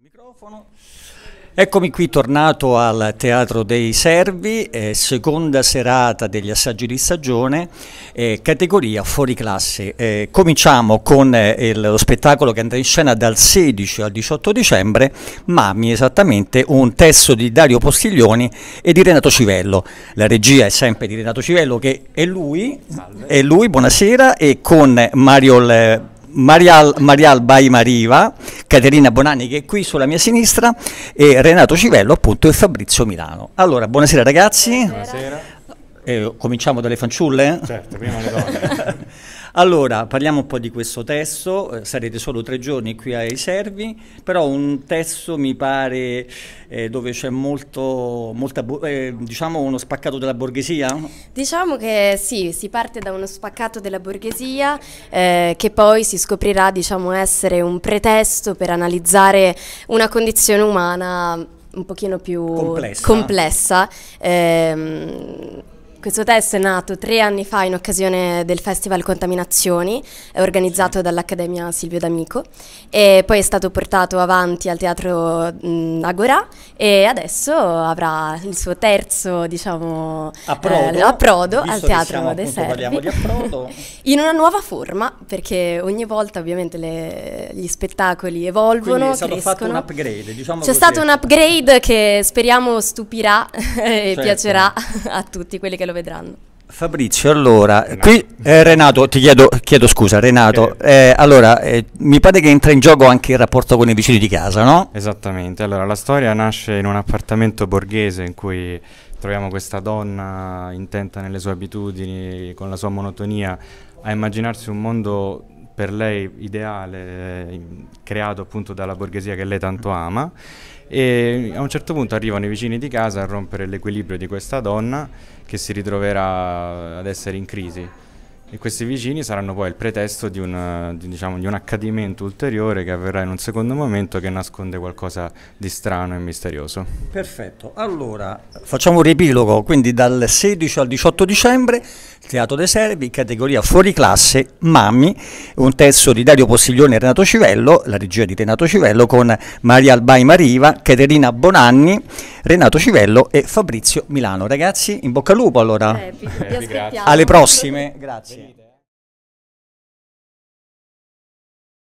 Microfono. Eccomi qui tornato al Teatro dei Servi, eh, seconda serata degli assaggi di stagione, eh, categoria fuori classe. Eh, cominciamo con eh, lo spettacolo che andrà in scena dal 16 al 18 dicembre, Mammi esattamente, un testo di Dario Postiglioni e di Renato Civello. La regia è sempre di Renato Civello che è lui, è lui buonasera, e con Mario... Le Marial, Marial Baimariva, Caterina Bonani che è qui sulla mia sinistra e Renato Civello appunto e Fabrizio Milano. Allora, buonasera ragazzi. Buonasera. Eh, cominciamo dalle fanciulle? Certo, prima le donne. Allora, parliamo un po' di questo testo, eh, sarete solo tre giorni qui ai servi, però un testo mi pare eh, dove c'è molto, molta, eh, diciamo uno spaccato della borghesia? Diciamo che sì, si parte da uno spaccato della borghesia eh, che poi si scoprirà diciamo, essere un pretesto per analizzare una condizione umana un pochino più complessa, complessa ehm, questo testo è nato tre anni fa in occasione del Festival Contaminazioni, organizzato dall'Accademia Silvio D'Amico, e poi è stato portato avanti al Teatro mh, Agorà e adesso avrà il suo terzo, diciamo, approdo, eh, approdo al Teatro dei Servi. in una nuova forma, perché ogni volta ovviamente le, gli spettacoli evolvono, Quindi è stato crescono. fatto un upgrade, diciamo C'è stato un upgrade che speriamo stupirà e certo. piacerà a tutti quelli che lo vedranno. Fabrizio, allora, Renato. qui eh, Renato, ti chiedo, chiedo scusa, Renato, eh, allora eh, mi pare che entra in gioco anche il rapporto con i vicini di casa, no? Esattamente, allora la storia nasce in un appartamento borghese in cui troviamo questa donna intenta nelle sue abitudini, con la sua monotonia, a immaginarsi un mondo per lei ideale, eh, creato appunto dalla borghesia che lei tanto ama e a un certo punto arrivano i vicini di casa a rompere l'equilibrio di questa donna che si ritroverà ad essere in crisi. E questi vicini saranno poi il pretesto di un, di, diciamo, di un, accadimento ulteriore che avverrà in un secondo momento che nasconde qualcosa di strano e misterioso. Perfetto, allora facciamo un riepilogo, quindi dal 16 al 18 dicembre, Teatro dei Servi, categoria fuori classe, Mammi, un testo di Dario Postiglione e Renato Civello, la regia di Renato Civello, con Maria Albai Mariva, Caterina Bonanni, Renato Civello e Fabrizio Milano. Ragazzi, in bocca al lupo allora. Eh, vi, vi eh, Alle prossime, grazie.